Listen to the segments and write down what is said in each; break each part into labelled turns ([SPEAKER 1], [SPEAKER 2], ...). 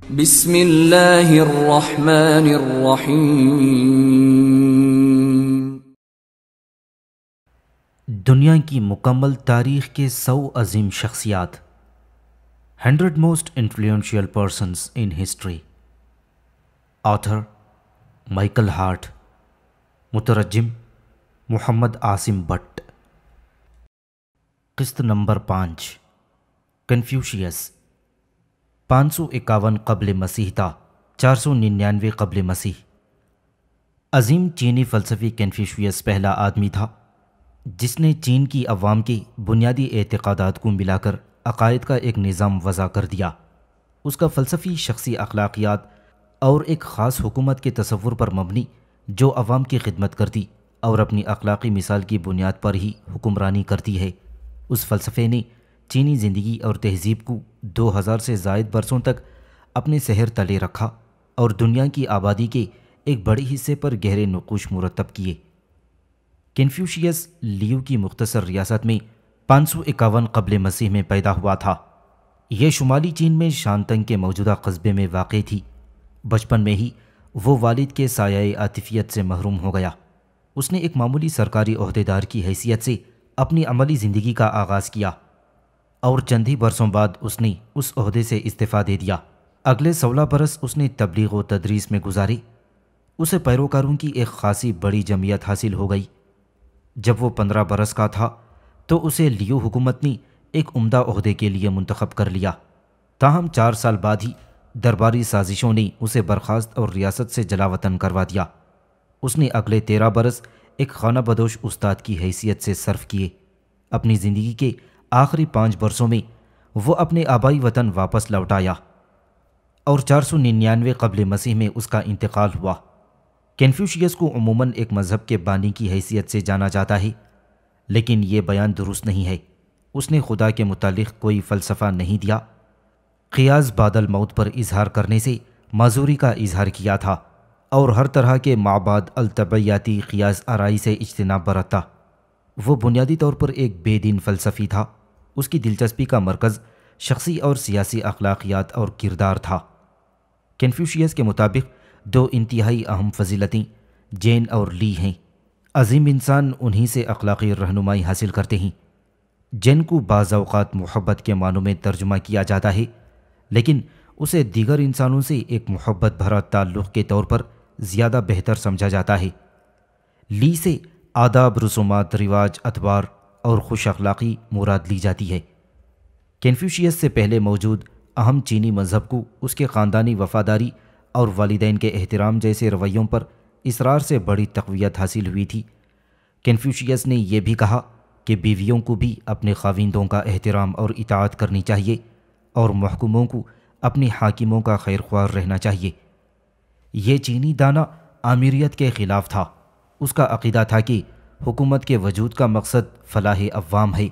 [SPEAKER 1] दुनिया की मुकम्मल तारीख के सौ अजीम शख्सियात hundred most influential person in history author Michael Hart मुतरजम मोहम्मद आसिम भट्ट किस्त नंबर पाँच कन्फ्यूशियस पाँच सौ इक्यावन कबल मसीह था चार सौ निन्यानवे कबल मसीह अजीम चीनी फ़लसफ़ी कन्फ्यूशियस पहला आदमी था जिसने चीन की अवाम की बुनियादी एतक़ादात को मिलाकर अकायद का एक निज़ाम वज़ा कर दिया उसका फ़लसफ़ी शख्सी अखलाकियात और एक ख़ास हुकूमत के तस्वुर पर मबनी जो अवाम की खिदमत करती और अपनी अखलाकी मिसाल की बुनियाद पर ही हुक्मरानी करती है उस फ़लसफ़े ने चीनी ज़िंदगी और तहजीब को 2000 से जायद बरसों तक अपने शहर तले रखा और दुनिया की आबादी के एक बड़े हिस्से पर गहरे नकोश मुरतब किए कन्फ्यूशियस लियू की मुख्तसर रियासत में पाँच सौ इक्यावन कबल मसीह में पैदा हुआ था यह शुमाली चीन में शांतंग के मौजूदा कस्बे में वाक़ थी बचपन में ही वो वालिद के साय आतिफियत से महरूम हो गया उसने एक मामूली सरकारी अहदेदार की हैसियत से अपनी अमली ज़िंदगी का आगाज़ किया और चंद ही बरसों बाद उसने उस अहदे से इस्तीफ़ा दे दिया अगले सोलह बरस उसने तबलीग व तदरीस में गुजारी उसे पैरोकारों की एक खासी बड़ी जमीयत हासिल हो गई जब वो पंद्रह बरस का था तो उसे लियो हुकूमत ने एक उम्दा अहदे के लिए मंतखब कर लिया ताहम चार साल बाद ही दरबारी साजिशों ने उसे बर्खास्त और रियासत से जलावतन करवा दिया उसने अगले तेरह बरस एक खाना बदोश उस्ताद की हैसियत से सर्फ किए अपनी ज़िंदगी के आखिरी पाँच बरसों में वो अपने आबाई वतन वापस लौट आया और चार सौ निन्यानवे कबल मसीह में उसका इंतकाल हुआ कन्फ्यूशियस को अमूमन एक मज़हब के बानी की हैसियत से जाना जाता है लेकिन ये बयान दुरुस्त नहीं है उसने खुदा के मुतालिक कोई फ़लसफ़ा नहीं दिया ख़ियाज बादल मौत पर इजहार करने से माजूरी का इजहार किया था और हर तरह के माबाद अलतबैयाती ख़ियाज आरई से इजतनाब बरता वो बुनियादी तौर पर एक बेदीन फ़लसफ़ी था उसकी दिलचस्पी का मरकज़ शख्सी और सियासी अखलाकियात और किरदार था कन्फ्यूशियस के मुताबिक दो इंतहाई अहम फजीलतें जैन और ली हैं अजीम इंसान उन्हीं से अखलाकी रहनुमाई हासिल करते हैं जैन को बाज़ात मोहब्बत के मानों में तर्जमा किया जाता है लेकिन उसे दीगर इंसानों से एक मोहब्बत भरा ताल्लुक़ के तौर पर ज़्यादा बेहतर समझा जाता है ली से आदाब रसूमात रिवाज अतबार और खुश अखलाक़ी मुराद ली जाती है कन्फ्यूशियस से पहले मौजूद अहम चीनी मज़हब को उसके ख़ानदानी वफादारी और वालदेन के एहतराम जैसे रवैयों पर इसरार से बड़ी तकवीत हासिल हुई थी कन्फ्यूशियस ने यह भी कहा कि बीवियों को भी अपने खाविंदों का एहतराम और इतात करनी चाहिए और महकुमों को अपनी हाकिमों का खैर ख्वार रहना चाहिए यह चीनी दाना आमिरियत के ख़िलाफ़ था उसका अकीदा था कि हुकूमत के वजूद का मकसद फलाह अवाम है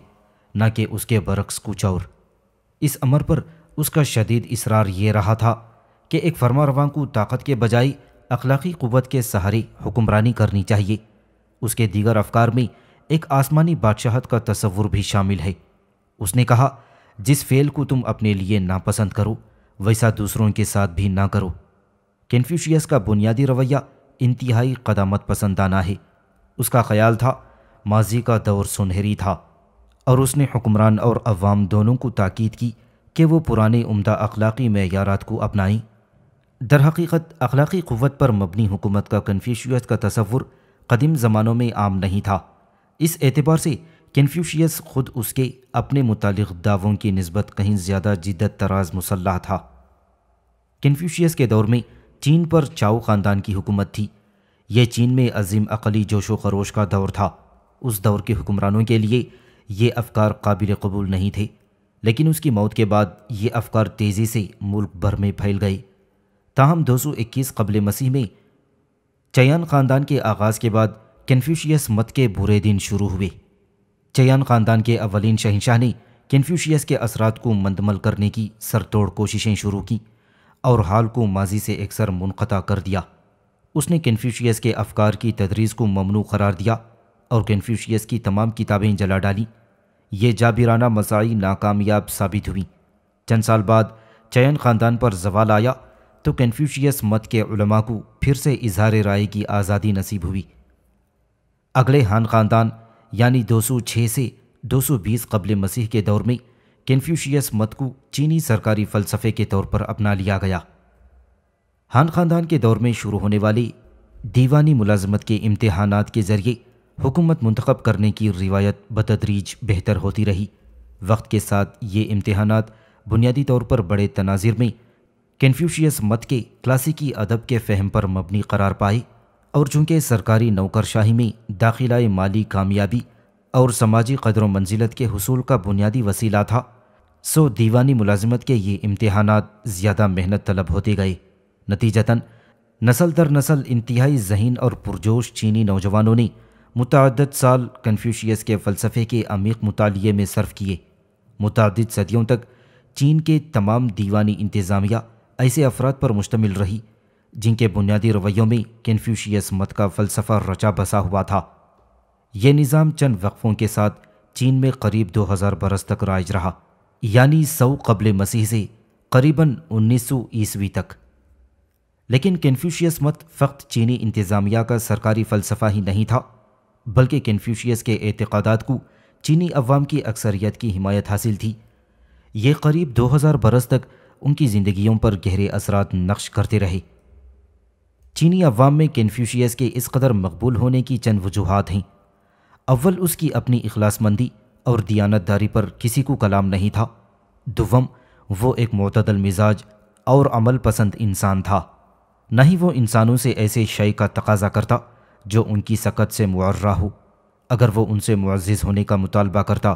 [SPEAKER 1] न कि उसके बरक्स कुछ और इस अमर पर उसका शदीद इसरार ये रहा था कि एक फरमा को ताकत के बजाय अखलाकी क़वत के सहारे हुक्मरानी करनी चाहिए उसके दीगर अफकार में एक आसमानी बादशाहत का तस्वुर भी शामिल है उसने कहा जिस फेल को तुम अपने लिए नापसंद करो वैसा दूसरों के साथ भी ना करो कन्फ्यूशियस का बुनियादी रवैया इंतहाई कदामत पसंदाना है उसका ख्याल था माजी का दौर सुनहरी था और उसने हुक्मरान और अवाम दोनों को ताकीद की कि वो पुराने उम्दा अखलाक़ी मैारात को अपनाएं दरहकीकत अखलाक़ी क़वत पर मबनी हुकूमत का कन्फ्यूशियस का तस्वुर कदीम ज़मानों में आम नहीं था इस एतबार से कन्फ्यूशियस ख़ुद उसके अपने मुतल दावों की नस्बत कहीं ज़्यादा जिदत तराज मुसल्ह था कन्फ्यूशियस के दौर में चीन पर चाओ ख़ानदान की हुकूमत थी यह चीन में अजीम अकली जोश व खरोश का दौर था उस दौर के हुक्मरानों के लिए ये अफकार काबिल कबूल नहीं थे लेकिन उसकी मौत के बाद ये अफकार तेज़ी से मुल्क भर में फैल गई ताहम 221 कबल मसीह में चयान ख़ानदान के आगाज़ के बाद कन्फ्यूशियस मत के बुरे दिन शुरू हुए चयान ख़ानदान के अवलिन शहनशाह ने कन्फ्यूशियस के असरात को मंदमल करने की सरतोड़ कोशिशें शुरू की और हाल को माजी से अक्सर मुनता कर दिया उसने कन्फ्यूशियस के अफकार की तदरीस को ममनू करार दिया और कन्फ्यूशियस की तमाम किताबें जला डाली ये जाबिराना मसाई नाकामयाब साबित हुई चंद साल बाद चयन ख़ानदान पर जवाल आया तो कन्फ्यूशियस मत के उलमा को फिर से इजहार राय की आज़ादी नसीब हुई अगले हान ख़ानदान यानी 206 से 220 कबल मसीह के दौर में कन्फ्यूशियस मत को चीनी सरकारी फ़लसफ़े के तौर पर अपना लिया गया खान ख़ानदान के दौर में शुरू होने वाली दीवानी मुलाजमत के इम्तहान के ज़रिए हुकूमत मंतखब करने की रिवायत बतदरीज बेहतर होती रही वक्त के साथ ये इम्तहान बुनियादी तौर पर बड़े तनाजिर में कन्फ्यूशियस मत के क्लासिकी अदब के फहम पर मबनी करार पाए और चूँकि सरकारी नौकरशाही में दाखिला माली कामयाबी और समाजी कदर मंजिलत के हसूल का बुनियादी वसीला था सो दीवानी मुलाजमत के ये इम्तहान ज़्यादा मेहनत तलब होते गए नतीजतन नसल दर नसल इंतहाई जहन और पुरजोश चीनी नौजवानों ने मुतद साल कन्फ्यूशियस के फ़लसफ़े के अमीक मुताले में सर्व किए मुतद सदियों तक चीन के तमाम दीवानी इंतज़ामिया ऐसे अफराद पर मुश्तमिल रही जिनके बुनियादी रवैयों में कन्फ्यूशियस मत का फ़लसफ़ा रचा बसा हुआ था यह निज़ाम चंद वक्फ़ों के साथ चीन में करीब दो हज़ार बरस तक राज रहा यानी सौ कबल मसीह से करीबन उन्नीस सौ ईस्वी तक लेकिन कन्फ्यूशियस मत फ़क्त चीनी इंतज़ामिया का सरकारी फ़लसफ़ा ही नहीं था बल्कि कन्फ्यूशियस के एतक़ादात को चीनी अवाम की अक्सरियत की हिमायत हासिल थी ये करीब 2000 बरस तक उनकी ज़िंदगी पर गहरे असरात नक्श करते रहे चीनी अवाम में कन्फ्यूशियस के इस कदर मकबूल होने की चंद वजूहत हैं अव्वल उसकी अपनी अखलासमंदी और दियानतदारी पर किसी को कलाम नहीं था दुवम वो एक मतदल मिजाज और अमल पसंद इंसान था न ही वो इंसानों से ऐसे शय का तकाजा करता जो उनकी सकत से मुर्रा हो अगर वो उनसे मुआज़ होने का मुतालबा करता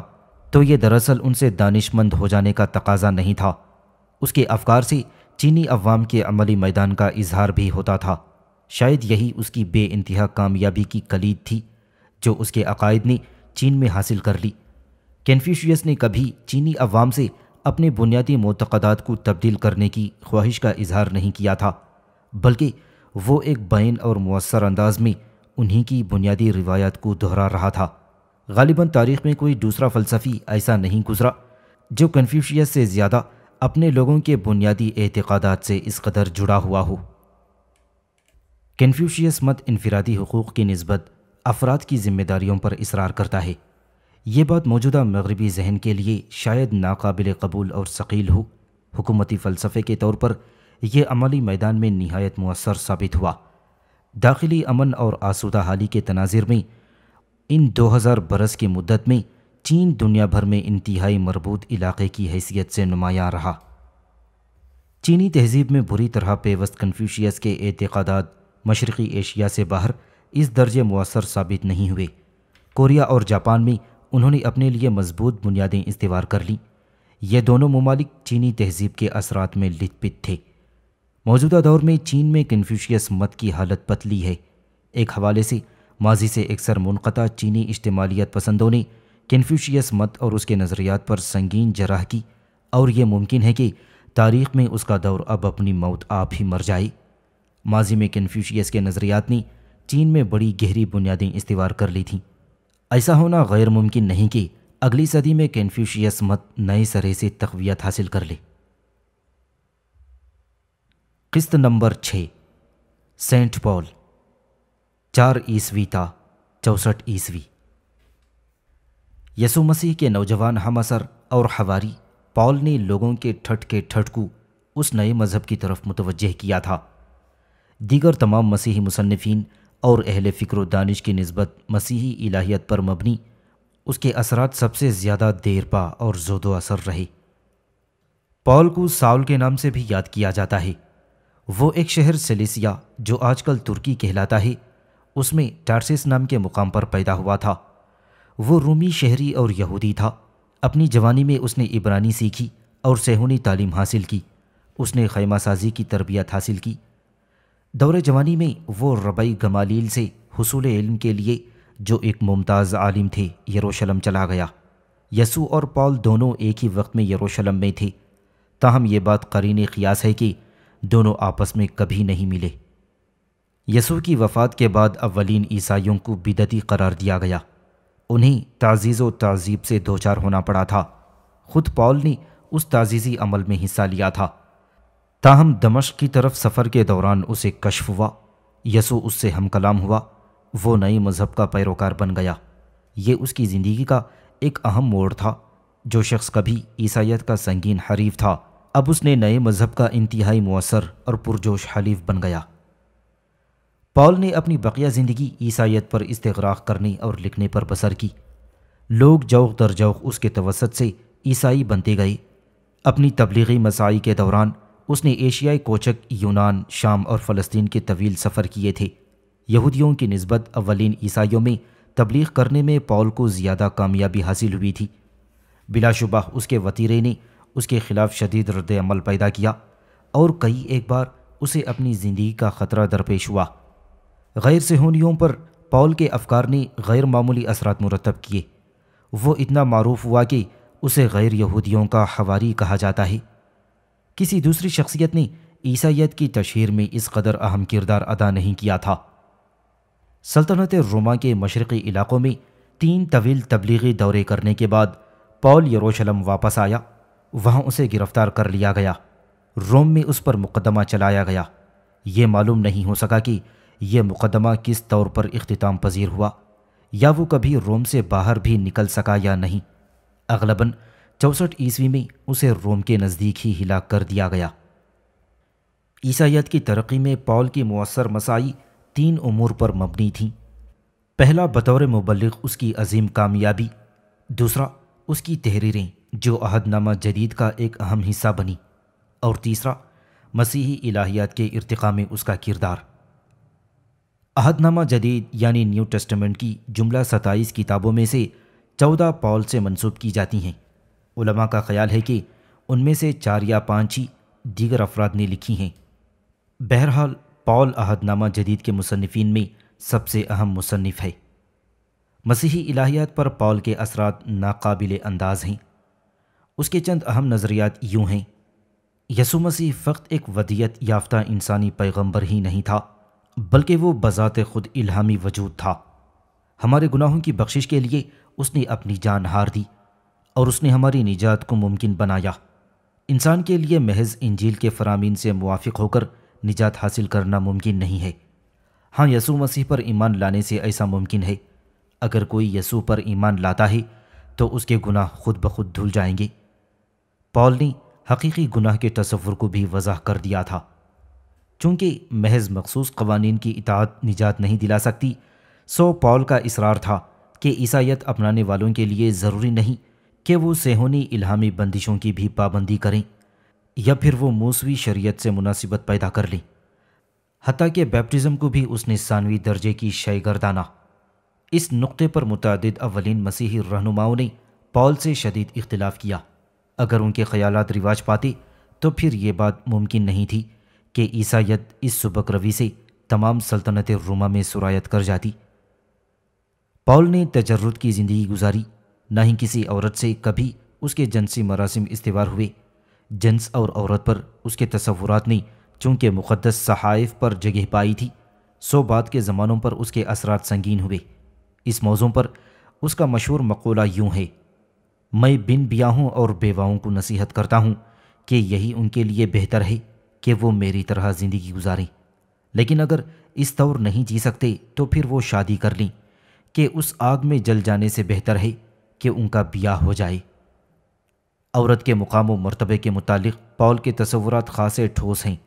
[SPEAKER 1] तो ये दरअसल उनसे दानिशमंद हो जाने का तकाजा नहीं था उसके अफकार से चीनी अवाम के अमली मैदान का इजहार भी होता था शायद यही उसकी बे इंतहा कामयाबी की कलीद थी जो उसके अकायद ने चीन में हासिल कर ली कन्फ्यूशियस ने कभी चीनी अवाम से अपने बुनियादी मतकदात को तब्दील करने की ख्वाहिश का इजहार नहीं किया था बल्कि वो एक बैन और मौसर अंदाज में उन्हीं की बुनियादी रिवायात को दोहरा रहा था गालिबा तारीख में कोई दूसरा फ़लसफ़ी ऐसा नहीं गुजरा जो कन्फ्यूशियस से ज़्यादा अपने लोगों के बुनियादी एतक़ादात से इस कदर जुड़ा हुआ हो कन्फ्यूशियस मत इनफरादी हकूक़ की नस्बत अफराद की जिम्मेदारियों पर इसरार करता है ये बात मौजूदा मगरबी जहन के लिए शायद नाकबिल कबूल और शकील हो हुकूमती फ़लसफ़े के तौर पर ये अमली मैदान में नहायत मवसर साबित हुआ दाखिली अमन और आसूदा हाली के तनाजिर में इन 2000 बरस की मुद्दत में चीन दुनिया भर में इंतहाई मरबूत इलाके की हैसियत से नुमाया रहा चीनी तहजीब में बुरी तरह पेवस्त कन्फ्यूशियस के एतकादात मशरक़ी एशिया से बाहर इस दर्जे मवसर साबित नहीं हुए कोरिया और जापान में उन्होंने अपने लिए मजबूत बुनियादें इस्तेवार कर लीं ये दोनों ममालिक चीनी तहजीब के असरात में लिपित थे मौजूदा दौर में चीन में कन्फ्यूशियस मत की हालत पतली है एक हवाले से माजी से अक्सर मुनक़ा चीनी इजमालियत पसंदों ने कन्फ्यूशियस मत और उसके नज़रियात पर संगीन जराह की और ये मुमकिन है कि तारीख में उसका दौर अब अपनी मौत आप ही मर जाए माजी में कन्फ्यूशियस के नज़रियात ने चीन में बड़ी गहरी बुनियादें इस्तेवार कर ली थीं ऐसा होना गैर मुमकिन नहीं कि अगली सदी में कन्फ्यूशियस मत नए सरे से तकवीत हासिल कर ले किस्त नंबर छः सेंट पॉल चार ईस्वी था चौसठ ईस्वी यसु मसीह के नौजवान हम असर और हवारी पॉल ने लोगों के ठट के ठटकू उस नए मज़हब की तरफ मुतवजह किया था दीगर तमाम मसीही मुसनफिन और अहल फ़िक्र दानिश की नस्बत मसीही इलाहियत पर मबनी उसके असरात सबसे ज़्यादा देरपा और जोदो असर रहे पॉल को साउल के नाम से भी याद किया जाता है वो एक शहर सेलिसिया जो आजकल तुर्की कहलाता है उसमें टारसिस नाम के मुकाम पर पैदा हुआ था वो रूमी शहरी और यहूदी था अपनी जवानी में उसने इबरानी सीखी और सेहूनी तालीम हासिल की उसने खैमा साजी की तरबियत हासिल की दौर जवानी में वो रबई गमालील से हसूल इल्म के लिए जो एक मुमताज़ आलिम थे यरूशलम चला गया यसू और पॉल दोनों एक ही वक्त में यरूशलम में थे ताहम ये बात करीन क़ियास है कि दोनों आपस में कभी नहीं मिले यसु की वफ़ात के बाद अवलिन ईसाइयों को बिदती करार दिया गया उन्हें ताजीज़ व तहजीब से दो चार होना पड़ा था खुद पॉल ने उस ताजीज़ी अमल में हिस्सा लिया था ताहम दमश की तरफ सफ़र के दौरान उसे कशफ हुआ यसु उससे हम कलाम हुआ वो नए मज़हब का पैरोकार बन गया ये उसकी ज़िंदगी का एक अहम मोड़ था जो शख्स कभी ईसाइत का संगीन हरीफ था अब उसने नए मज़हब का इंतहाई मौसर और पुरजोश हलीफ बन गया पॉल ने अपनी बकिया ज़िंदगी ईसाइत पर इस्तराक करने और लिखने पर बसर की लोग जौक दर जौक उसके तवसत से ईसाई बनते गए अपनी तबलीगी मसाई के दौरान उसने एशियाई कोचक यूनान शाम और फ़लस्तीन के तवील सफ़र किए थे यहूदियों की नस्बत अवलिन ईसाइयों में तबलीग करने में पॉल को ज़्यादा कामयाबी हासिल हुई थी बिलाशुबा उसके वतीरे ने उसके खिलाफ शदीद रद्द अमल पैदा किया और कई एक बार उसे अपनी ज़िंदगी का ख़तरा दरपेश हुआ गैर सहूलियों पर पॉल के अफकार ने गैर मामूली असरात मुरतब किए वो इतना मरूफ हुआ कि उसे गैर यहूदियों का हवारी कहा जाता है किसी दूसरी शख्सियत ने ईसाइत की तशहर में इस कदर अहम किरदार अदा नहीं किया था सल्तनत रोमा के मशरक़ी इलाक़ों में तीन तवील तबलीगी दौरे करने के बाद पॉल यरूशलम वापस आया वहाँ उसे गिरफ्तार कर लिया गया रोम में उस पर मुकदमा चलाया गया ये मालूम नहीं हो सका कि यह मुकदमा किस तौर पर अख्ताम पजीर हुआ या वो कभी रोम से बाहर भी निकल सका या नहीं अगलबन चौसठ ईस्वी में उसे रोम के नज़दीक ही हिला कर दिया गया ईसाइत की तरक्की में पॉल की मौसर मसाई तीन उमूर पर मबनी थीं पहला बतौर मुबलिक उसकी अजीम कामयाबी दूसरा उसकी तहरीरें जो अहदनामा जदीद का एक अहम हिस्सा बनी और तीसरा मसीही इलाहियात के इरतका में उसका किरदार अहदनामा जदीद यानी न्यू टेस्टमेंट की जुमला सताईस किताबों में से चौदह पॉल से मनसूब की जाती हैं उलमा का ख्याल है कि उनमें से चार या पाँच ही दीगर अफराद ने लिखी हैं बहरहाल पॉल अहदनामा जदीद के मुसनफिन में सबसे अहम मुसनफ़ है मसीही इलाहियात पर पॉल के असरा नाकबिल अंदाज हैं उसके चंद अहम नज़रियात यूँ हैं यसु मसीह फ़क्त एक वदियत याफ्ता इंसानी पैगंबर ही नहीं था बल्कि वो बज़ात खुद इल्हामी वजूद था हमारे गुनाहों की बख्शिश के लिए उसने अपनी जान हार दी और उसने हमारी निजात को मुमकिन बनाया इंसान के लिए महज इंजील के फरामीन से मुआफ़ होकर निजात हासिल करना मुमकिन नहीं है हाँ यसु मसीह पर ईमान लाने से ऐसा मुमकिन है अगर कोई यसु पर ईमान लाता है तो उसके गुनाह खुद ब खुद धुल जाएंगे पॉल ने हकीकी गुनाह के तस्वुर को भी वजह कर दिया था चूंकि महज मखसूस कवानीन की इतात निजात नहीं दिला सकती सो पॉल का इसरार था कि ईसाइत अपनाने वालों के लिए ज़रूरी नहीं कि वो सेहोनी इलामी बंदिशों की भी पाबंदी करें या फिर वो मूसवी शरीयत से मुनासिबत पैदा कर लें हती के बैप्टिज़म को भी उसने सानवी दर्जे की शय गर्दाना इस नुक़े पर मुतद अवलिन मसीही रहनुमाओं ने पॉल से शदीद इख्तलाफ किया अगर उनके ख्याल रिवाज पाते तो फिर ये बात मुमकिन नहीं थी कि ईसाइत इस सुबक रवि से तमाम सल्तनत रोमा में सुरायत कर जाती पॉल ने तजर्रद की ज़िंदगी गुजारी ना ही किसी औरत से कभी उसके जनसी मरासम इस्तेवार हुए जन्स और औरत पर उसके तस्वुरात ने चूंकि मुक़दस सहाइफ पर जगह पाई थी सो बात के ज़मानों पर उसके असरात संगीन हुए इस मौजों पर उसका मशहूर मकोला यूं है मैं बिन बियाहों और बेवाओं को नसीहत करता हूँ कि यही उनके लिए बेहतर है कि वो मेरी तरह ज़िंदगी गुजारें लेकिन अगर इस तौर नहीं जी सकते तो फिर वो शादी कर लें कि उस आग में जल जाने से बेहतर है कि उनका ब्याह हो जाए औरत के मुकाम व मरतबे के मुतालिक पॉल के तस्वुरात खासे ठोस हैं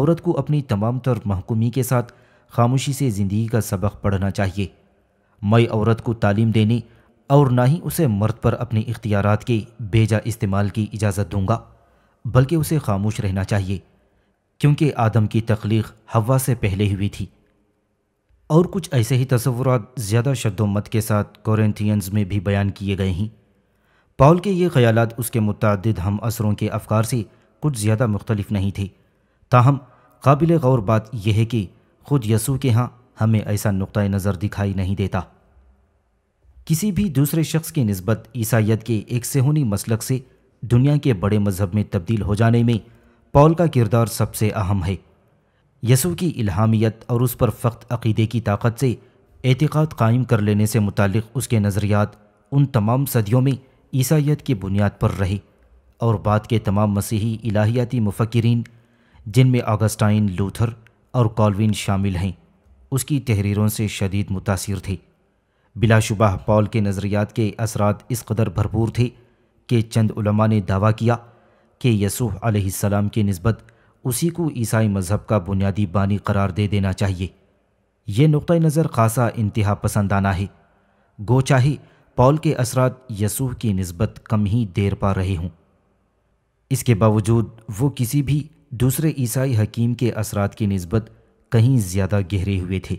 [SPEAKER 1] औरत को अपनी तमाम तर महकूमी के साथ खामोशी से ज़िंदगी का सबक पढ़ना चाहिए मैं औरत को तालीम देने और ना ही उसे मर्द पर अपने इख्तियार के बेजा इस्तेमाल की इजाज़त दूंगा बल्कि उसे खामोश रहना चाहिए क्योंकि आदम की तख्लीक हवा से पहले हुई थी और कुछ ऐसे ही तस्वुर ज़्यादा शदोमत के साथ कॉरेंथियंस में भी बयान किए गए हैं पॉल के ये ख्याल उसके मुतद हम असरों के अफकार से कुछ ज़्यादा मुख्तलिफ नहीं थे ताहम काबिल गौर बात यह है कि ख़ुद यसू के यहाँ हमें ऐसा नुक़ नज़र दिखाई नहीं देता किसी भी दूसरे शख्स की नस्बत ईसाइत के एक सेहूनी मसलक से दुनिया के बड़े मजहब में तब्दील हो जाने में पॉल का किरदार सबसे अहम है यसु की इल्हामियत और उस पर फ़क्त अकीदे की ताकत से एतिकाद कायम कर लेने से मुतक़ उसके नज़रियात उन तमाम सदियों में ईसाइत की बुनियाद पर रहे और बाद के तमाम मसीही इलाहियाती मुफक्रीन जिनमें आगस्टाइन लूथर और कॉलविन शामिल हैं उसकी तहरीरों से शदीद मुतासर थे बिलाशुबह पॉल के नज़रियात के असरात इस कदर भरपूर थे कि चंद उलमा ने दावा किया कि यसुह अलैहिस्सलाम की नस्बत उसी को ईसाई मज़हब का बुनियादी बानी करार दे देना चाहिए ये नुक़ नज़र खासा इंतहा पसंदाना है गो चाहे पॉल के असरात यसूह की नस्बत कम ही देर पा रहे हों इसके बावजूद वो किसी भी दूसरे ईसाई हकीम के असरात की नस्बत कहीं ज़्यादा गहरे हुए थे